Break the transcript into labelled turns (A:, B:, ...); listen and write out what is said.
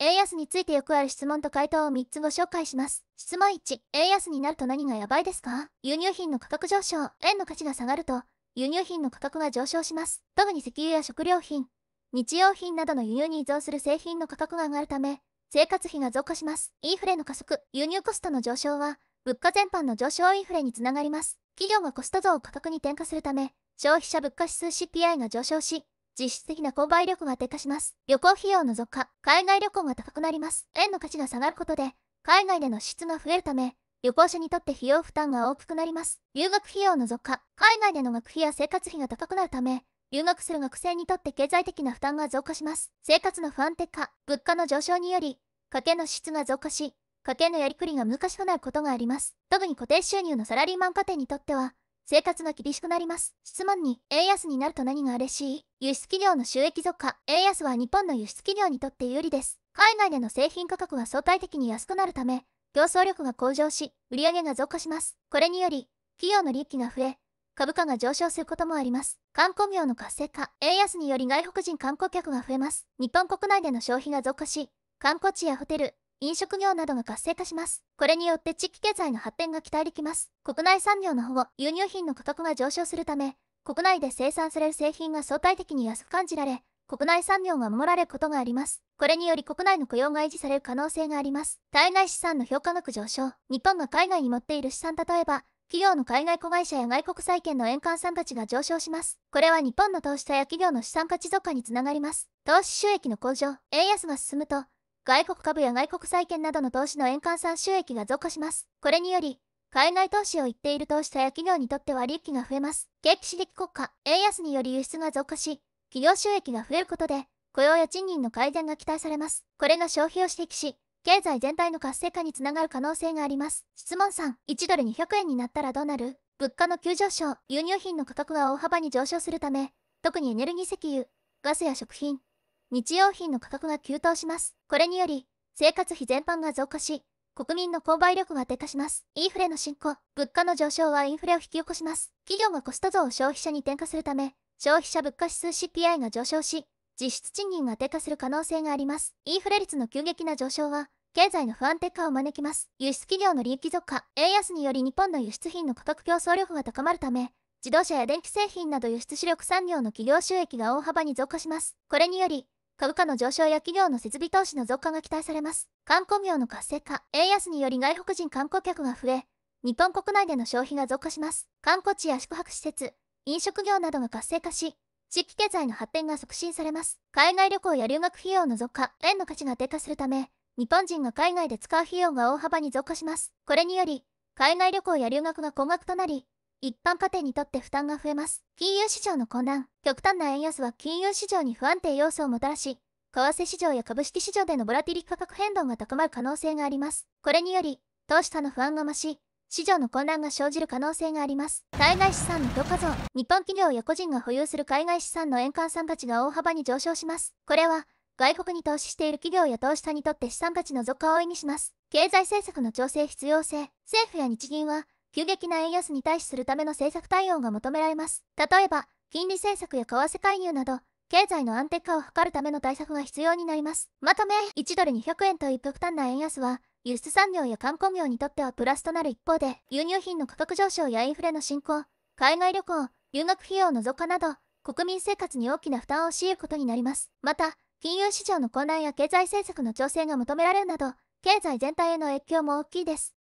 A: 円安についてよくある質問と回答を3つご紹介します。質問1、円安になると何がやばいですか輸入品の価格上昇、円の価値が下がると、輸入品の価格が上昇します。特に石油や食料品、日用品などの輸入に依存する製品の価格が上がるため、生活費が増加します。インフレの加速、輸入コストの上昇は、物価全般の上昇インフレにつながります。企業がコスト増を価格に転嫁するため、消費者物価指数 CPI が上昇し、実質的な購買力が低下します。旅行費用の増加、海外旅行が高くなります。円の価値が下がることで、海外での支出が増えるため、旅行者にとって費用負担が大きくなります。留学費用の増加、海外での学費や生活費が高くなるため、留学する学生にとって経済的な負担が増加します。生活の不安定化、物価の上昇により、家計の支出が増加し、家計のやりくりが難しくなることがあります。特に固定収入のサラリーマン家庭にとっては、生活が厳しくなります。質問に、円安になると何が嬉しい輸出企業の収益増加。円安は日本の輸出企業にとって有利です。海外での製品価格は相対的に安くなるため、競争力が向上し、売上が増加します。これにより、企業の利益が増え、株価が上昇することもあります。観光業の活性化、円安により外国人観光客が増えます。日本国内での消費が増加し、観光地やホテル、飲食業などが活性化します。これによって地域経済の発展が期待できます。国内産業の保護、輸入品の価格が上昇するため、国内で生産される製品が相対的に安く感じられ、国内産業が守られることがあります。これにより国内の雇用が維持される可能性があります。対外資産の評価額上昇。日本が海外に持っている資産例えば、企業の海外子会社や外国債券の円換算価値が上昇します。これは日本の投資家や企業の資産価値増加につながります。投資収益の向上、円安が進むと、外国株や外国債券などの投資の円換算収益が増加します。これにより、海外投資を言っている投資家や企業にとっては利益が増えます。景気刺激国家、円安により輸出が増加し、企業収益が増えることで、雇用や賃金の改善が期待されます。これが消費を指摘し、経済全体の活性化につながる可能性があります。質問3、1ドル200円になったらどうなる物価の急上昇、輸入品の価格が大幅に上昇するため、特にエネルギー石油、ガスや食品、日用品の価格が急騰します。これにより、生活費全般が増加し、国民の購買力が低下します。インフレの進行、物価の上昇はインフレを引き起こします。企業がコスト増を消費者に転嫁するため、消費者物価指数 CPI が上昇し、実質賃金が低下する可能性があります。インフレ率の急激な上昇は、経済の不安定化を招きます。輸出企業の利益増加、円安により日本の輸出品の価格競争力が高まるため、自動車や電気製品など輸出主力産業の企業収益が大幅に増加します。これにより、株価の上昇や企業の設備投資の増加が期待されます。観光業の活性化、円安により外国人観光客が増え、日本国内での消費が増加します。観光地や宿泊施設、飲食業などが活性化し、地域経済の発展が促進されます。海外旅行や留学費用の増加、円の価値が低下するため、日本人が海外で使う費用が大幅に増加します。これにより、海外旅行や留学が高額となり、一般家庭にとって負担が増えます。金融市場の混乱、極端な円安は金融市場に不安定要素をもたらし、為替市場や株式市場でのボラティリ価格変動が高まる可能性があります。これにより、投資家の不安が増し、市場の混乱が生じる可能性があります。海外資産の増加増、日本企業や個人が保有する海外資産の円換算価値が大幅に上昇します。これは、外国に投資している企業や投資家にとって資産価値の増加を意味します。経済政策の調整必要性、政府や日銀は、急激な円安に対するための政策対応が求められます。例えば、金利政策や為替介入など、経済の安定化を図るための対策が必要になります。まとめ、1ドル200円という極端な円安は、輸出産業や観光業にとってはプラスとなる一方で、輸入品の価格上昇やインフレの進行、海外旅行、留学費用の増加など、国民生活に大きな負担を強いることになります。また、金融市場の混乱や経済政策の調整が求められるなど、経済全体への影響も大きいです。